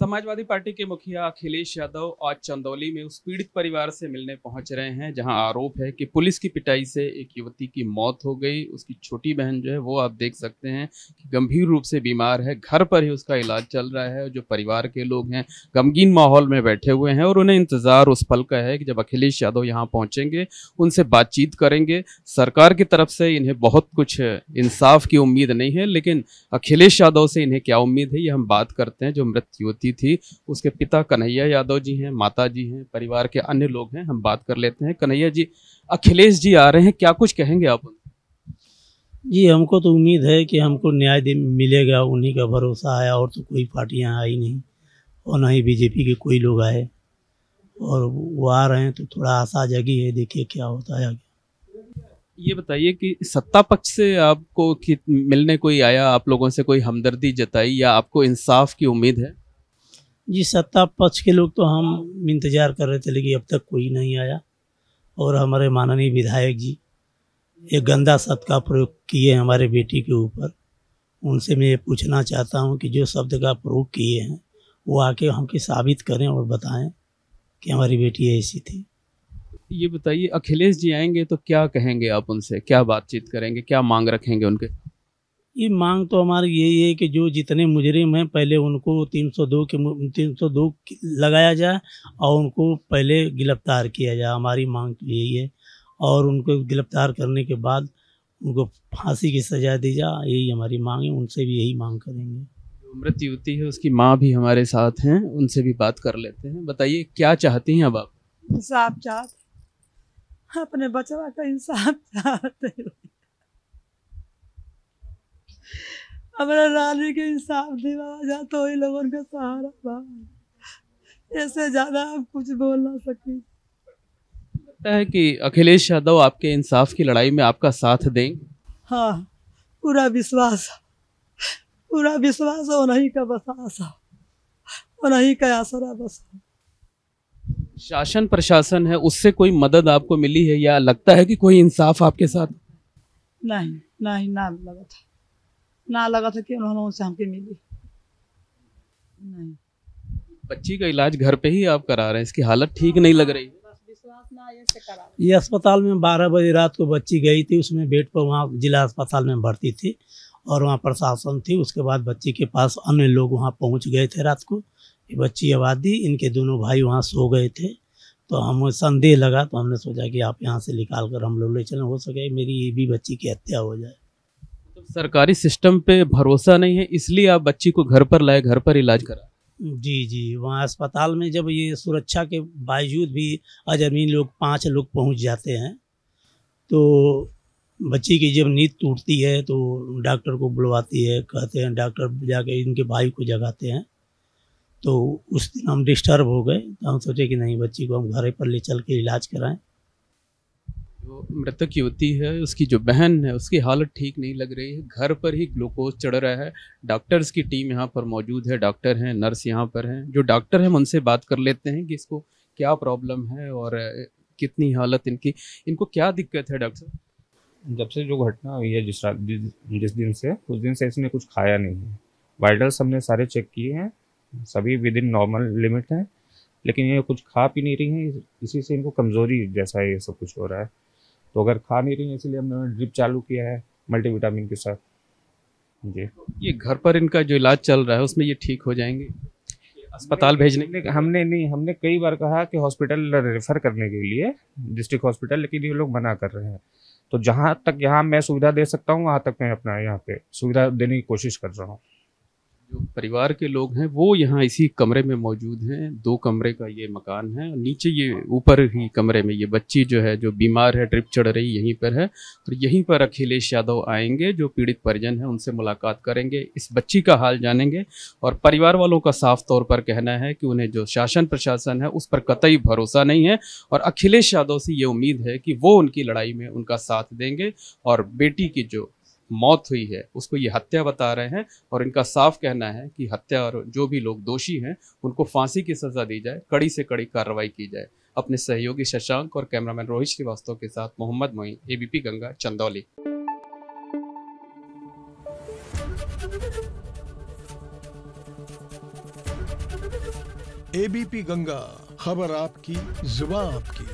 Samajwadi party के मुखिया अखिलेश यादव आज चंदौली में उस पीड़ित परिवार से मिलने पहुंच रहे हैं जहां आरोप है कि पुलिस की पिटाई से एक युवती की मौत हो गई उसकी छोटी बहन जो है वो आप देख सकते हैं कि गंभीर रूप से बीमार है घर पर ही उसका इलाज चल रहा है जो परिवार के लोग हैं गमगीन माहौल में बैठे हुए हैं और उन्हें इंतज़ार उस पल का है कि जब अखिलेश यादव यहाँ पहुँचेंगे उनसे बातचीत करेंगे सरकार की तरफ से इन्हें बहुत कुछ इंसाफ की उम्मीद नहीं है लेकिन अखिलेश यादव से इन्हें क्या उम्मीद है ये हम बात करते हैं जो मृत युवती रहती थी उसके पिता कन्हैया यादव जी हैं माता जी हैं परिवार के अन्य लोग हैं हम बात कर लेते हैं कन्हैया जी अखिलेश जी आ रहे हैं क्या कुछ कहेंगे आप जी हमको तो उम्मीद है कि हमको न्याय मिलेगा उन्हीं का भरोसा आया और तो कोई पार्टियाँ आई नहीं और ना ही बीजेपी के कोई लोग आए और वो आ रहे हैं तो थोड़ा आशा जगी है देखिए क्या होता है ये बताइए कि सत्ता पक्ष से आपको मिलने कोई आया आप लोगों से कोई हमदर्दी जताई या आपको इंसाफ की उम्मीद है जी सत्ता पक्ष के लोग तो हम इंतज़ार कर रहे थे लेकिन अब तक कोई नहीं आया और हमारे माननीय विधायक जी ये गंदा शब्द का प्रयोग किए हमारे बेटी के ऊपर उनसे मैं ये पूछना चाहता हूँ कि जो शब्द का प्रयोग किए हैं वो आके हमके साबित करें और बताएं कि हमारी बेटी ऐसी थी ये बताइए अखिलेश जी आएंगे तो क्या कहेंगे आप उनसे क्या बातचीत करेंगे क्या मांग रखेंगे उनके ये मांग तो हमारी यही है कि जो जितने मुजरिम हैं पहले उनको 302 के तीन सौ दो लगाया जाए और उनको पहले गिरफ्तार किया जाए हमारी मांग तो यही है और उनको गिरफ्तार करने के बाद उनको फांसी की सजा दी जाए यही हमारी मांग है उनसे भी यही मांग करेंगे मृत युवती है उसकी माँ भी हमारे साथ हैं उनसे भी बात कर लेते हैं बताइए क्या चाहती हैं अब आप इंसाफ चाहते अपने बचवा का इंसाफ चाहते हमारा रानी के इंसाफ दिवा जा तो ही लोगों का सहारा बा ऐसे ज़्यादा आप कुछ बोल ना सके लगता है कि अखिलेश यादव आपके इंसाफ की लड़ाई में आपका साथ दें हाँ पूरा विश्वास पूरा विश्वास और नहीं का बस आशा और नहीं का आसरा बस शासन प्रशासन है उससे कोई मदद आपको मिली है या लगता है कि कोई इंसाफ आपके साथ नहीं नहीं ना मिला था ना लगा था कि उन्होंने उनसे हमके मिली नहीं बच्ची का इलाज घर पे ही आप करा रहे हैं इसकी हालत ठीक नहीं लग रही ये अस्पताल में बारह बजे रात को बच्ची गई थी उसमें बेड पर वहाँ जिला अस्पताल में भर्ती थी और वहाँ प्रशासन थी उसके बाद बच्ची के पास अन्य लोग वहाँ पहुँच गए थे रात को ये बच्ची आबादी इनके दोनों भाई वहाँ सो गए थे तो हमें संदेह लगा तो हमने सोचा कि आप यहाँ से निकाल कर हम लोग ले चलें हो सके मेरी ये भी बच्ची की हत्या हो जाए सरकारी सिस्टम पे भरोसा नहीं है इसलिए आप बच्ची को घर पर लाए घर पर इलाज करा जी जी वहाँ अस्पताल में जब ये सुरक्षा के बावजूद भी अजमीन लोग पाँच लोग पहुँच जाते हैं तो बच्ची की जब नींद टूटती है तो डॉक्टर को बुलवाती है कहते हैं डॉक्टर जाके इनके भाई को जगाते हैं तो उस दिन हम डिस्टर्ब हो गए तो हम सोचे कि नहीं बच्ची को हम घर पर ले चल के इलाज कराएं जो मृतक युवती है उसकी जो बहन है उसकी हालत ठीक नहीं लग रही है घर पर ही ग्लूकोज चढ़ रहा है डॉक्टर्स की टीम यहाँ पर मौजूद है डॉक्टर हैं नर्स यहाँ पर हैं जो डॉक्टर हैं उनसे बात कर लेते हैं कि इसको क्या प्रॉब्लम है और कितनी हालत इनकी इनको क्या दिक्कत है डॉक्टर जब से जो घटना हुई है जिस जिस दिन से उस दिन से इसने कुछ खाया नहीं है वाइटल्स हमने सारे चेक किए हैं सभी विद इन नॉर्मल लिमिट हैं लेकिन ये कुछ खा पी नहीं रही हैं इसी से इनको कमज़ोरी जैसा ये सब कुछ हो रहा है तो अगर खा नहीं रही है इसलिए हमने ड्रिप चालू किया है मल्टीविटामिन के साथ जी ये घर पर इनका जो इलाज चल रहा है उसमें ये ठीक हो जाएंगे अस्पताल भेजने हमने, हमने नहीं हमने कई बार कहा कि हॉस्पिटल रेफर करने के लिए डिस्ट्रिक्ट हॉस्पिटल लेकिन ये लोग मना कर रहे हैं तो जहाँ तक यहाँ मैं सुविधा दे सकता हूँ वहाँ तक मैं अपना यहाँ पे सुविधा देने की कोशिश कर रहा हूँ जो परिवार के लोग हैं वो यहाँ इसी कमरे में मौजूद हैं दो कमरे का ये मकान है नीचे ये ऊपर ही कमरे में ये बच्ची जो है जो बीमार है ट्रिप चढ़ रही यहीं पर है और यहीं पर अखिलेश यादव आएंगे जो पीड़ित परिजन हैं उनसे मुलाकात करेंगे इस बच्ची का हाल जानेंगे और परिवार वालों का साफ तौर पर कहना है कि उन्हें जो शासन प्रशासन है उस पर कतई भरोसा नहीं है और अखिलेश यादव से ये उम्मीद है कि वो उनकी लड़ाई में उनका साथ देंगे और बेटी की जो मौत हुई है उसको ये हत्या बता रहे हैं और इनका साफ कहना है कि हत्या और जो भी लोग दोषी हैं उनको फांसी की सजा दी जाए कड़ी से कड़ी कार्रवाई की जाए अपने सहयोगी शशांक और कैमरामैन रोहित श्रीवास्तव के साथ मोहम्मद मोई एबीपी गंगा चंदौली एबीपी गंगा खबर आपकी जुबा आपकी